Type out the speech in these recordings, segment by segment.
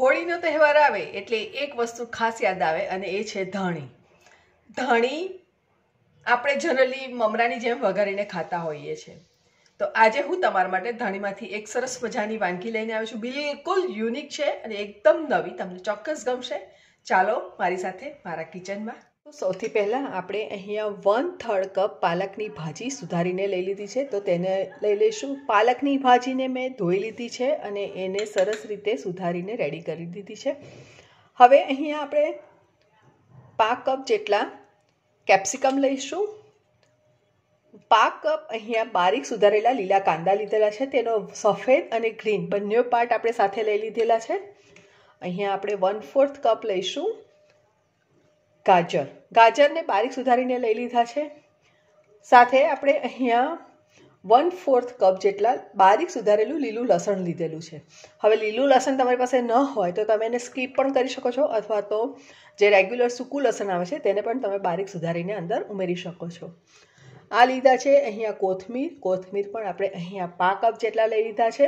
હોળીનો તહેવાર આવે એટલે એક વસ્તુ ખાસ યાદ આવે અને એ છે ધણી ધણી આપણે જનરલી મમરાની જેમ વઘારીને ખાતા હોઈએ છીએ તો આજે હું તમારા માટે ધાણીમાંથી એક સરસ મજાની વાનગી લઈને આવ્યો છું બિલકુલ યુનિક છે અને એકદમ નવી તમને ચોક્કસ ગમશે ચાલો મારી સાથે મારા કિચનમાં સૌથી પહેલાં આપણે અહીંયા વન થર્ડ કપ પાલકની ભાજી સુધારીને લઈ લીધી છે તો તેને લઈ લઈશું પાલકની ભાજીને મેં ધોઈ લીધી છે અને એને સરસ રીતે સુધારીને રેડી કરી દીધી છે હવે અહીંયા આપણે પાંચ કપ જેટલા કેપ્સિકમ લઈશું પાંચ કપ અહીંયા બારીક સુધારેલા લીલા કાંદા લીધેલા છે તેનો સફેદ અને ગ્રીન બંને પાર્ટ આપણે સાથે લઈ લીધેલા છે અહીંયા આપણે વન ફોર્થ કપ લઈશું ગાજર ગાજરને બારીક સુધારીને લઈ લીધા છે સાથે આપણે અહીંયા વન ફોર્થ કપ જેટલા બારીક સુધારેલું લીલું લસણ લીધેલું છે હવે લીલું લસણ તમારી પાસે ન હોય તો તમે એને સ્કીપ પણ કરી શકો છો અથવા તો જે રેગ્યુલર સૂકું લસણ આવે છે તેને પણ તમે બારીક સુધારીને અંદર ઉમેરી શકો છો આ લીધા છે અહીંયા કોથમીર કોથમીર પણ આપણે અહીંયા પા કપ જેટલા લઈ લીધા છે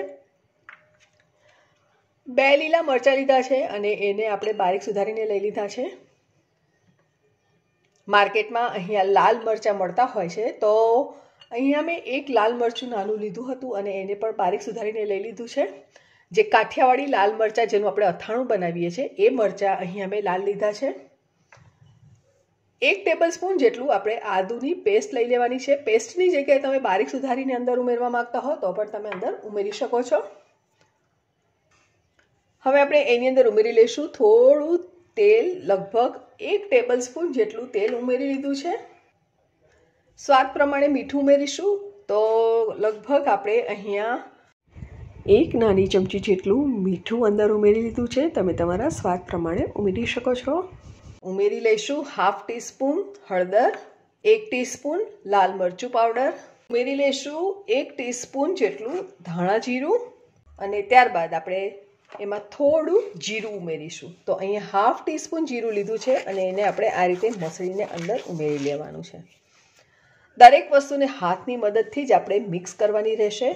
બે લીલા મરચાં લીધા છે અને એને આપણે બારીક સુધારીને લઈ લીધા છે માર્કેટમાં અહીંયા લાલ મરચાં મળતા હોય છે તો અહીંયા મેં એક લાલ મરચું નાનું લીધું હતું અને એને પણ બારીક સુધારીને લઈ લીધું છે જે કાઠિયાવાડી લાલ મરચાં જેનું આપણે અથાણું બનાવીએ છીએ એ મરચાં અહીંયા મેં લાલ લીધા છે એક ટેબલ સ્પૂન જેટલું આપણે આદુની પેસ્ટ લઈ લેવાની છે પેસ્ટની જગ્યાએ તમે બારીક સુધારીને અંદર ઉમેરવા માગતા હો તો પણ તમે અંદર ઉમેરી શકો છો હવે આપણે એની અંદર ઉમેરી લઈશું થોડું તેલ લગભગ એક ટેબલ સ્પૂન જેટલું તેલ ઉમેરી લીધું છે સ્વાદ પ્રમાણે મીઠું ઉમેરીશું તો લગભગ આપણે અહીંયા એક નાની ચમચી જેટલું મીઠું અંદર ઉમેરી લીધું છે તમે તમારા સ્વાદ પ્રમાણે ઉમેરી શકો છો ઉમેરી લઈશું હાફ ટીસ્પૂન હળદર એક ટીસ્પૂન લાલ મરચું પાવડર ઉમેરી લઈશું એક ટીસ્પૂન જેટલું ધાણા જીરું અને ત્યારબાદ આપણે એમાં થોડું જીરું ઉમેરીશું તો અહીંયા હાફ ટીસ્પૂન જીરું લીધું છે અને એને આપણે આ રીતે મસળીને અંદર ઉમેરી લેવાનું છે દરેક વસ્તુને હાથની મદદથી જ આપણે મિક્સ કરવાની રહેશે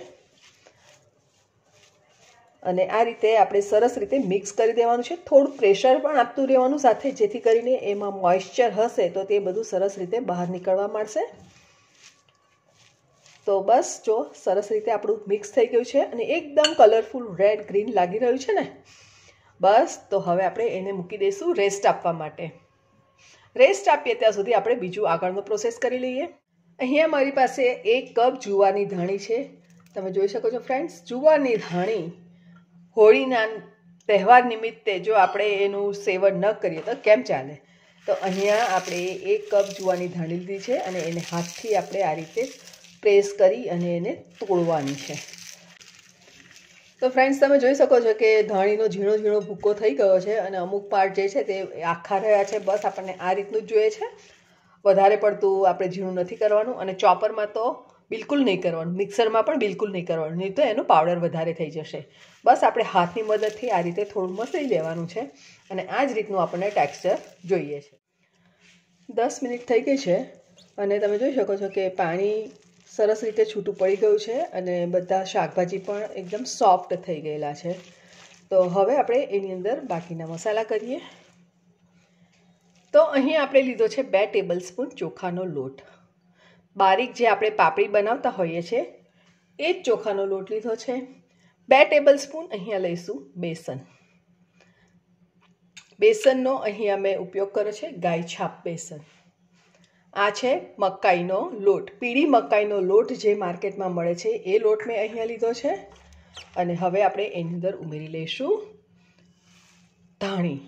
અને આ રીતે આપણે સરસ રીતે મિક્સ કરી દેવાનું છે થોડું પ્રેશર પણ આપતું રહેવાનું સાથે જેથી કરીને એમાં મોઇશ્ચર હશે તો તે બધું સરસ રીતે બહાર નીકળવા માંડશે તો બસ જો સરસ રીતે આપણું મિક્સ થઈ ગયું છે અને એકદમ કલરફુલ રેડ ગ્રીન લાગી રહ્યું છે ને બસ તો હવે આપણે એને મૂકી દઈશું રેસ્ટ આપવા માટે રેસ્ટ આપીએ ત્યાં સુધી આપણે બીજું આગળનો પ્રોસેસ કરી લઈએ અહીંયા મારી પાસે એક કપ જુવારની ધાણી છે તમે જોઈ શકો છો ફ્રેન્ડ્સ જુવારની ધાણી હોળીના તહેવાર નિમિત્તે જો આપણે એનું સેવન ન કરીએ તો કેમ ચાલે તો અહીંયા આપણે એક કપ જુવારની ધાણી લીધી છે અને એને હાથથી આપણે આ રીતે પ્રેસ કરી અને એને તોડવાની છે તો ફ્રેન્ડ્સ તમે જોઈ શકો છો કે ધાણીનો ઝીણો ઝીણો ભૂકો થઈ ગયો છે અને અમુક પાર્ટ જે છે તે આખા રહ્યા છે બસ આપણને આ રીતનું જ જોઈએ છે વધારે પડતું આપણે ઝીણું નથી કરવાનું અને ચોપરમાં તો બિલકુલ નહીં કરવાનું મિક્સરમાં પણ બિલકુલ નહીં કરવાનું નહીં તો એનું પાવડર વધારે થઈ જશે બસ આપણે હાથની મદદથી આ રીતે થોડું મસળી લેવાનું છે અને આ જ રીતનું આપણને ટેક્સચર જોઈએ છે દસ મિનિટ થઈ ગઈ છે અને તમે જોઈ શકો છો કે પાણી સરસ રીતે છૂટું પડી ગયું છે અને બધા શાકભાજી પણ એકદમ સોફ્ટ થઈ ગયેલા છે તો હવે આપણે એની અંદર બાકીના મસાલા કરીએ તો અહીં આપણે લીધો છે બે ટેબલ સ્પૂન ચોખાનો લોટ બારીક જે આપણે પાપડી બનાવતા હોઈએ છીએ એ જ ચોખાનો લોટ લીધો છે બે ટેબલ સ્પૂન અહીંયા લઈશું બેસન બેસનનો અહીં અમે ઉપયોગ કર્યો છે ગાય છાપ બેસન આ છે મકાઈનો લોટ પીળી મકાઈનો લોટ જે માર્કેટમાં મળે છે એ લોટ મેં અહીંયા લીધો છે અને હવે આપણે એની અંદર ઉમેરી લઈશું ધાણી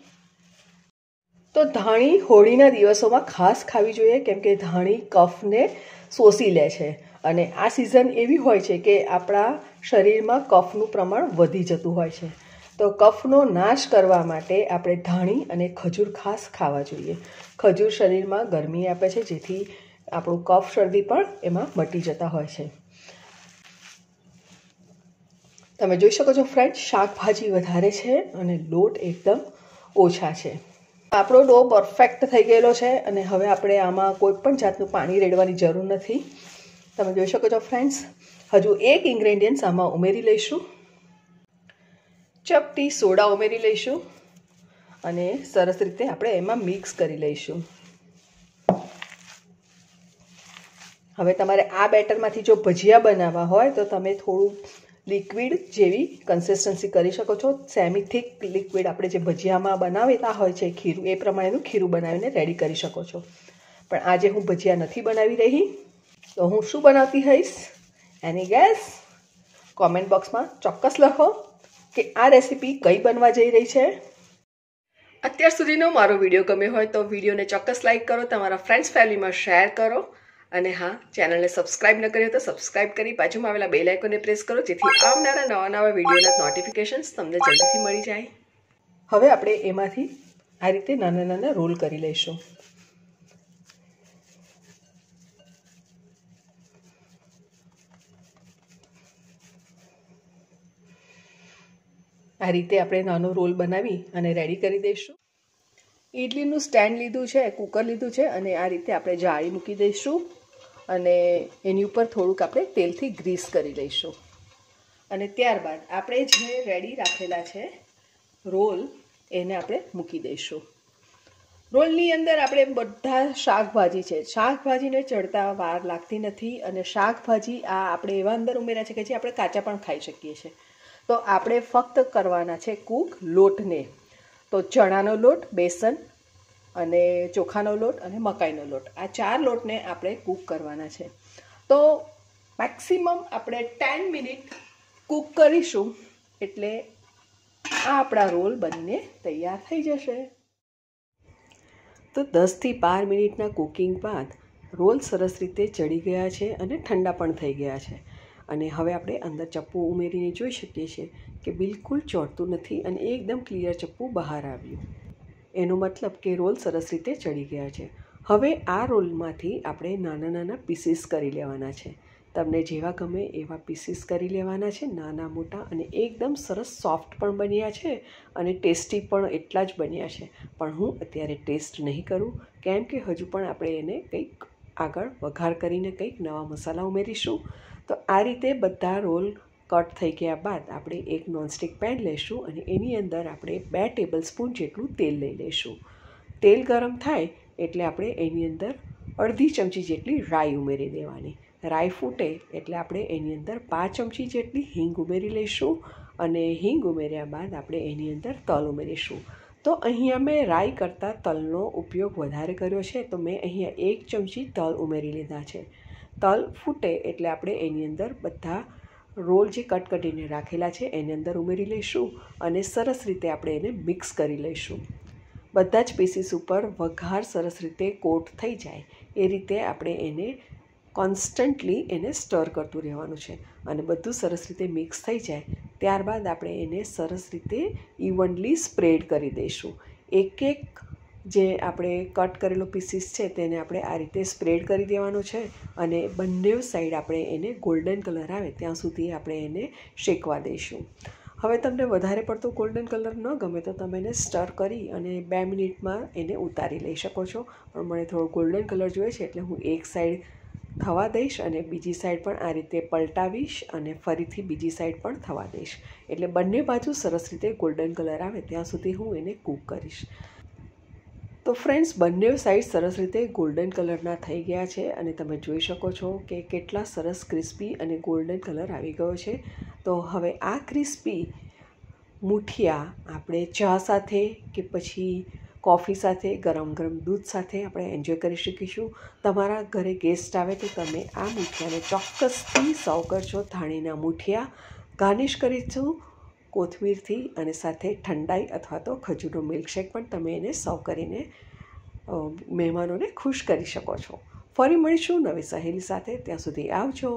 તો ધાણી હોળીના દિવસોમાં ખાસ ખાવી જોઈએ કેમ કે ધાણી કફને શોષી લે છે અને આ સિઝન એવી હોય છે કે આપણા શરીરમાં કફનું પ્રમાણ વધી જતું હોય છે તો કફનો નાશ કરવા માટે આપણે ધાણી અને ખજૂર ખાસ ખાવા જોઈએ ખજૂર શરીરમાં ગરમી આપે છે જેથી આપણું કફ શરદી પણ એમાં મટી જતા હોય છે તમે જોઈ શકો છો ફ્રેન્ડ શાકભાજી વધારે છે અને લોટ એકદમ ઓછા છે આપણો ડો પરફેક્ટ થઈ ગયેલો છે અને હવે આપણે આમાં કોઈ પણ જાતનું પાણી રેડવાની જરૂર નથી તમે જોઈ શકો છો ફ્રેન્ડ્સ હજુ એક ઇન્ગ્રેડિયન્ટ્સ આમાં ઉમેરી લઈશું ચપટી સોડા ઉમેરી લઈશું અને સરસ રીતે આપણે એમાં મિક્સ કરી લઈશું હવે તમારે આ બેટરમાંથી જો ભજીયા બનાવવા હોય તો તમે થોડું લિક્વિડ જેવી કન્સિસ્ટન્સી કરી શકો છો સેમી થીક લિક્વિડ આપણે જે ભજીયામાં બનાવેલા હોય છે ખીરું એ પ્રમાણેનું ખીરું બનાવીને રેડી કરી શકો છો પણ આજે હું ભજીયા નથી બનાવી રહી તો હું શું બનાવતી હઈશ એની ગેસ કોમેન્ટ બોક્સમાં ચોક્કસ લખો કે આ રેસીપી કઈ બનવા જઈ રહી છે અત્યાર સુધીનો મારો વિડીયો ગમ્યો હોય તો વિડીયોને ચોક્કસ લાઇક કરો તમારા ફ્રેન્ડ્સ ફેમિલીમાં શેર કરો અને હા ચેનલને સબસ્ક્રાઇબ ન કરી તો સબસ્ક્રાઇબ કરી બાજુમાં આવેલા બે આઇકોનને પ્રેસ કરો જેથી આવનારા નવા નવા વિડીયોના નોટિફિકેશન્સ તમને જલ્દીથી મળી જાય હવે આપણે એમાંથી આ રીતે નાના નાના રોલ કરી લઈશું આ રીતે આપણે નાનો રોલ બનાવી અને રેડી કરી દઈશું ઇડલીનું સ્ટેન્ડ લીધું છે કુકર લીધું છે અને આ રીતે આપણે જાળી મૂકી દઈશું અને એની ઉપર થોડુંક આપણે તેલથી ગ્રીસ કરી લઈશું અને ત્યારબાદ આપણે જે રેડી રાખેલા છે રોલ એને આપણે મૂકી દઈશું રોલની અંદર આપણે બધા શાકભાજી છે શાકભાજીને ચડતા વાર લાગતી નથી અને શાકભાજી આ આપણે એવા અંદર ઉમેર્યા છે કે જે આપણે કાચા પણ ખાઈ શકીએ છીએ તો આપણે ફક્ત કરવાના છે કૂક લોટને તો ચણાનો લોટ બેસન અને ચોખાનો લોટ અને મકાઈનો લોટ આ ચાર લોટને આપણે કૂક કરવાના છે તો મેક્સિમમ આપણે ટેન મિનિટ કૂક કરીશું એટલે આ આપણા રોલ બંને તૈયાર થઈ જશે તો દસથી બાર મિનિટના કૂકિંગ બાદ રોલ સરસ રીતે ચડી ગયા છે અને ઠંડા પણ થઈ ગયા છે અને હવે આપણે અંદર ચપ્પુ ઉમેરીને જોઈ શકીએ છીએ કે બિલકુલ ચોંટતું નથી અને એકદમ ક્લિયર ચપ્પુ બહાર આવ્યું એનો મતલબ કે રોલ સરસ રીતે ચડી ગયા છે હવે આ રોલમાંથી આપણે નાના નાના પીસીસ કરી લેવાના છે તમને જેવા ગમે એવા પીસીસ કરી લેવાના છે નાના મોટા અને એકદમ સરસ સોફ્ટ પણ બન્યા છે અને ટેસ્ટી પણ એટલા જ બન્યા છે પણ હું અત્યારે ટેસ્ટ નહીં કરું કેમ કે હજુ પણ આપણે એને કંઈક આગળ વઘાર કરીને કંઈક નવા મસાલા ઉમેરીશું તો આ રીતે બધા રોલ કટ થઈ ગયા બાદ આપણે એક નોનસ્ટિક પેન લઈશું અને એની અંદર આપણે બે ટેબલ સ્પૂન જેટલું તેલ લઈ લઈશું તેલ ગરમ થાય એટલે આપણે એની અંદર અડધી ચમચી જેટલી રાઈ ઉમેરી દેવાની રાઈ ફૂટે એટલે આપણે એની અંદર પાંચ ચમચી જેટલી હિંગ ઉમેરી લઈશું અને હિંગ ઉમેર્યા બાદ આપણે એની અંદર તલ ઉમેરીશું તો અહીંયા મેં રાઈ કરતાં તલનો ઉપયોગ વધારે કર્યો છે તો મેં અહીંયા એક ચમચી તલ ઉમેરી લીધા છે તલ ફૂટે એટલે આપણે એની અંદર બધા રોલ જે કટ કટીને રાખેલા છે એની અંદર ઉમેરી લઈશું અને સરસ રીતે આપણે એને મિક્સ કરી લઈશું બધા જ પીસીસ ઉપર વઘાર સરસ રીતે કોટ થઈ જાય એ રીતે આપણે એને કોન્સ્ટન્ટલી એને સ્ટર કરતું રહેવાનું છે અને બધું સરસ રીતે મિક્સ થઈ જાય ત્યારબાદ આપણે એને સરસ રીતે ઇવનલી સ્પ્રેડ કરી દઈશું એક એક જે આપણે કટ કરેલો પીસીસ છે તેને આપણે આ રીતે સ્પ્રેડ કરી દેવાનું છે અને બંને સાઈડ આપણે એને ગોલ્ડન કલર આવે ત્યાં સુધી આપણે એને શેકવા દઈશું હવે તમને વધારે પડતો ગોલ્ડન કલર ન ગમે તો તમે એને સ્ટર કરી અને બે મિનિટમાં એને ઉતારી લઈ શકો છો પણ મને થોડો ગોલ્ડન કલર જોઈએ છે એટલે હું એક સાઈડ થવા દઈશ અને બીજી સાઈડ પણ આ રીતે પલટાવીશ અને ફરીથી બીજી સાઈડ પણ થવા દઈશ એટલે બંને બાજુ સરસ રીતે ગોલ્ડન કલર આવે ત્યાં સુધી હું એને કૂક કરીશ તો ફ્રેન્ડ્સ બંને સાઈડ સરસ રીતે ગોલ્ડન કલરના થઈ ગયા છે અને તમે જોઈ શકો છો કે કેટલા સરસ ક્રિસ્પી અને ગોલ્ડન કલર આવી ગયો છે તો હવે આ ક્રિસ્પી મૂઠિયા આપણે ચા સાથે કે પછી કોફી સાથે ગરમ ગરમ દૂધ સાથે આપણે એન્જોય કરી શકીશું તમારા ઘરે ગેસ્ટ આવે તો તમે આ મૂઠિયાને ચોક્કસથી સર્વ કરશો ધાણીના મૂઠિયા ગાર્નિશ કરીશું કોથમીરથી અને સાથે ઠંડાઈ અથવા તો ખજૂરનો મિલ્કશેક પણ તમે એને સર્વ કરીને મહેમાનોને ખુશ કરી શકો છો ફરી મળીશું નવી સહેલી સાથે ત્યાં સુધી આવજો